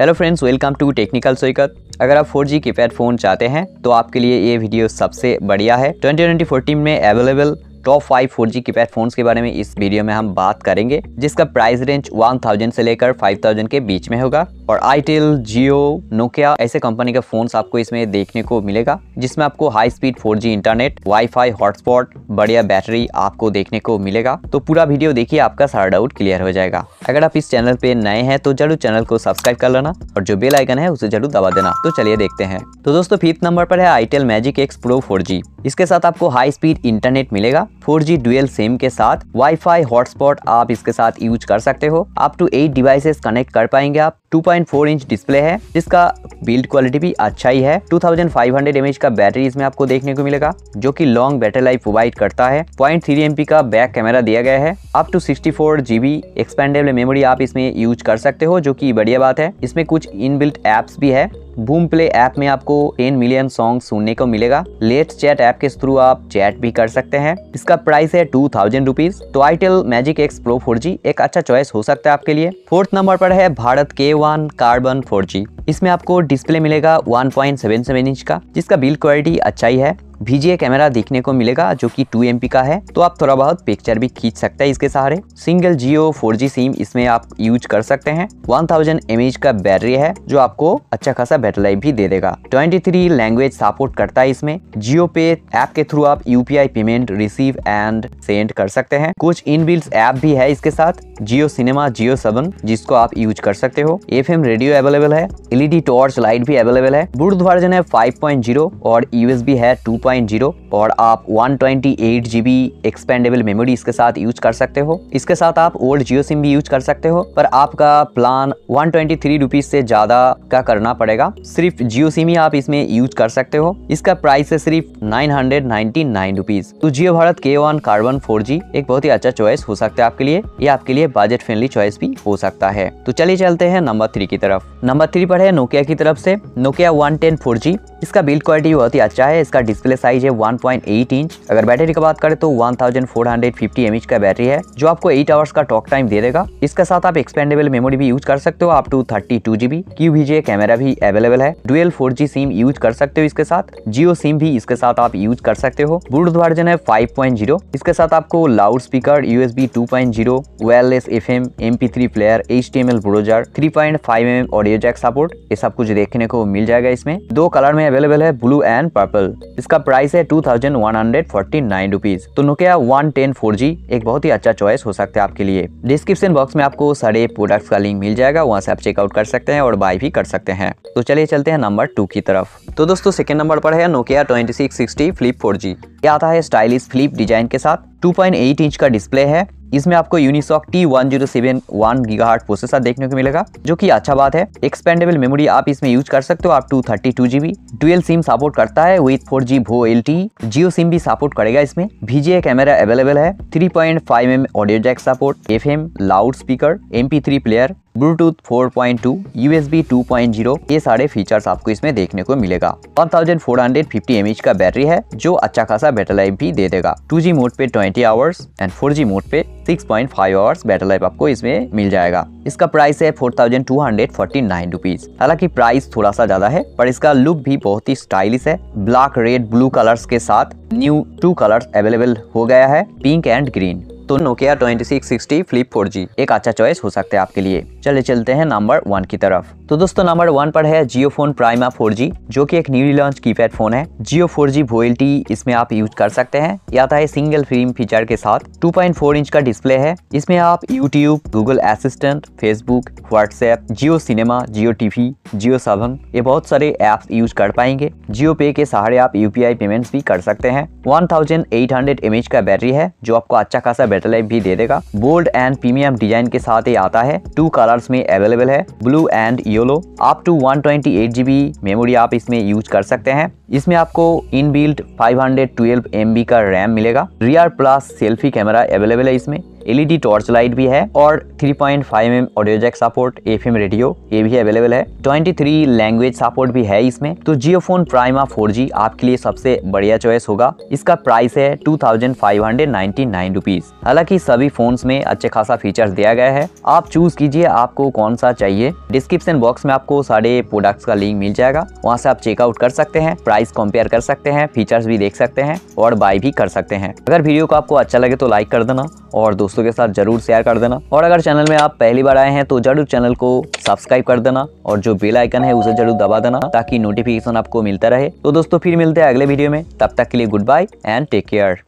hello friends welcome to technical Soikat अगर आप 4G pad phone चाहते हैं तो आपके लिए ये वीडियो सबसे बढ़िया है 2020 ट्वेंटी में available top five four G की फोन्स के बारे में इस वीडियो में हम बात करेंगे जिसका प्राइस रेंज 1000 से लेकर 5000 के बीच में होगा और आईटेल जियो नोकिया ऐसे कंपनी का फोन्स आपको इसमें देखने को मिलेगा जिसमें आपको high speed four internet WiFi hotspot बढ़िया बैटरी आपको देखने को मिलेगा तो पूरा वीडियो देखिए आपका सारा डाउट क्लियर हो जाएगा अगर आप इस चैनल पे नए हैं तो जरूर चैनल को सब्सक्राइब कर लेना और जो बेल आइकन है उसे जरूर दबा देना तो चलिए देखते हैं तो दोस्तों फिफ्थ नंबर पर है itel magic X pro four इसके साथ आपको हाई स्पीड इंटरनेट मिलेगा फोर जी डुएल सिम के साथ वाई फाई हॉटस्पॉट आप इसके साथ यूज कर सकते हो up to eight devices connect कर पाएंगे आप 2.4 इंच डिस्प्ले है जिसका बिल्ड क्वालिटी भी अच्छा ही है 2500 mAh का बैटरी इसमें आपको देखने को मिलेगा जो कि लॉन्ग बैटरी लाइफ प्रोवाइड करता है पॉइंट थ्री का बैक कैमरा दिया गया है up to sixty four GB expandable memory आप इसमें यूज कर सकते हो जो की बढ़िया बात है इसमें कुछ इन एप्स भी है बूम प्ले ऐप में आपको 10 मिलियन सॉन्ग सुनने को मिलेगा लेट चैट ऐप के थ्रू आप चैट भी कर सकते हैं इसका प्राइस है टू थाउजेंड रुपीज तो itel magic X pro four एक अच्छा चॉइस हो सकता है आपके लिए फोर्थ नंबर पर है भारत के वन कार्बन फोर इसमें आपको डिस्प्ले मिलेगा 1.77 इंच का जिसका बिल्ड क्वालिटी अच्छा ही है भीजीए कैमरा देखने को मिलेगा जो कि 2MP का है तो आप थोड़ा बहुत पिक्चर भी खींच सकते हैं इसके सहारे सिंगल जियो फोर सिम इसमें आप यूज कर सकते हैं 1000 थाउजेंड का बैटरी है जो आपको अच्छा खासा बैटरी लाइफ भी दे देगा 23 लैंग्वेज सपोर्ट करता है इसमें जियो पे ऐप के थ्रू आप U payment receive and send कर सकते हैं कुछ इन ऐप भी है इसके साथ जियो सिनेमा जियो सेवन जिसको आप यूज कर सकते हो एफ रेडियो अवेलेबल है एलईडी टॉर्च लाइट भी अवेलेबल है बुर्थ वर्जन है 5.0 और बी है 2.0 और आप वन ट्वेंटी एक्सपेंडेबल मेमोरी इसके साथ यूज कर सकते हो इसके साथ आप ओल्ड जियो सिम भी यूज कर सकते हो पर आपका प्लान वन ट्वेंटी से ज्यादा का करना पड़ेगा सिर्फ जियो सिम ही आप इसमें यूज कर सकते हो इसका प्राइस है सिर्फ nine hundred ninety nine rupees तो जियो भारत के वन कार्बन फोर जी एक बहुत ही अच्छा चॉइस हो सकता है आपके लिए ये आपके लिए लिए बजट फ्रेंडली चॉइस भी हो सकता है तो चलिए चलते हैं नंबर थ्री की तरफ नंबर थ्री पर है नोकिया की तरफ से Nokia one ten four G इसका बिल्ड क्वालिटी बहुत ही अच्छा है इसका डिस्प्ले साइज है 1.8 इंच अगर बैटरी की बात करें तो 1450 एमएच का बैटरी है जो आपको 8 आवर्स का टॉक टाइम दे देगा इसके साथ आप एक्सपेंडेबल मेमोरी भी यूज कर सकते हो आप two thirty two GB Q camera भी अवेलेबल है डुएल फोर सिम यूज कर सकते हो इसके साथ जियो सिम भी इसके साथ आप यूज कर सकते हो ब्लूटूथ वर्जन है फाइव इसके साथ आपको loud speaker point zero wireless F FM MP3 player L browser M M audio jack support ये सब कुछ देखने को मिल जाएगा इसमें दो कलर में में अवेलेबल है ब्लू एंड पर्पल इसका प्राइस है two thousand one hundred forty nine rupees तो Nokia one ten four G एक बहुत ही अच्छा चॉइस हो सकता है आपके लिए डिस्क्रिप्शन बॉक्स में आपको सारे प्रोडक्ट्स का लिंक मिल जाएगा वहाँ से आप चेकआउट कर सकते हैं और बाय भी कर सकते हैं तो चलिए चलते हैं नंबर टू की तरफ तो दोस्तों सेकंड नंबर पर है Nokia twenty six sixty flip four G आता है स्टाइलिश फ्लिप डिजाइन के साथ 2.8 इंच का डिस्प्ले है इसमें आपको Unisoc T one zero seven one giga processor देखने को मिलेगा जो कि अच्छा बात है एक्सपेंडेबल मेमोरी आप इसमें यूज कर सकते हो आप two thirty two GB twelve SIM support करता है विथ फोर जी भो एल टी जियो सिम भी सपोर्ट करेगा इसमें भीजीए कैमरा अवेलेबल है three point five M audio jack support F M loud speaker M P three player Bluetooth 4.2, USB 2.0 ये सारे features आपको इसमें देखने को मिलेगा 1450 mAh का बैटरी है जो अच्छा खासा बैटरी लाइफ भी दे देगा 2G मोड पे 20 आवर्स एंड 4G मोड पे 6.5 आवर्स बैटरी लाइफ आपको इसमें मिल जाएगा इसका प्राइस है four thousand two hundred forty nine rupees हालांकि प्राइस थोड़ा सा ज्यादा है पर इसका लुक भी बहुत ही स्टाइलिश है ब्लैक रेड ब्लू कलर्स के साथ न्यू टू कलर्स अवेलेबल हो गया है पिंक एंड ग्रीन तो नोकिया 2660 फ्लिप 4G एक अच्छा चॉइस हो सकता है आपके लिए चले चलते हैं नंबर वन की तरफ तो दोस्तों नंबर वन पर है जियो फोन प्राइमा 4G जो कि एक न्यूली लॉन्च कीपैड फोन है जियो 4G वोल्टी इसमें आप यूज कर सकते हैं या है सिंगल फिल्म फीचर के साथ 2.4 इंच का डिस्प्ले है इसमें आप YouTube Google assistant Facebook WhatsApp Jio cinema Jio TV Jio seven ये बहुत सारे ऐप्स यूज कर पाएंगे जियो पे के सहारे आप यूपीआई पेमेंट भी कर सकते हैं वन थाउजेंड का बैटरी है जो आपको अच्छा खासा बैटल लाइफ भी दे देगा बोल्ड एंड प्रीमियम डिजाइन के साथ ये आता है टू कलर्स में अवेलेबल है blue and yellow up to one twenty memory आप इसमें यूज कर सकते हैं इसमें आपको इन बिल्ट फाइव हंड्रेड का रैम मिलेगा rear plus selfie camera available है इसमें एलईडी टॉर्च लाइट भी है और 3.5 point audio jack support FM radio ये भी अवेलेबल है 23 लैंग्वेज सपोर्ट भी है इसमें तो जियो फोन प्राइमा जी आपके लिए सबसे बढ़िया चॉइस होगा इसका प्राइस है टू थाउजेंड हालांकि सभी फोन में अच्छे खासा फीचर्स दिया गया है आप चूज कीजिए आपको कौन सा चाहिए डिस्क्रिप्शन बॉक्स में आपको सारे प्रोडक्ट्स का लिंक मिल जाएगा वहाँ से आप चेकआउट कर सकते हैं प्राइस कंपेयर कर सकते हैं फीचर्स भी देख सकते हैं और बाय भी कर सकते हैं अगर वीडियो को आपको अच्छा लगे तो लाइक कर देना और दोस्तों के साथ जरूर शेयर कर देना और अगर चैनल में आप पहली बार आए हैं तो जरूर चैनल को सब्सक्राइब कर देना और जो बेल आइकन है उसे जरूर दबा देना ताकि नोटिफिकेशन आपको मिलता रहे तो दोस्तों फिर मिलते हैं अगले वीडियो में तब तक के लिए goodbye and take care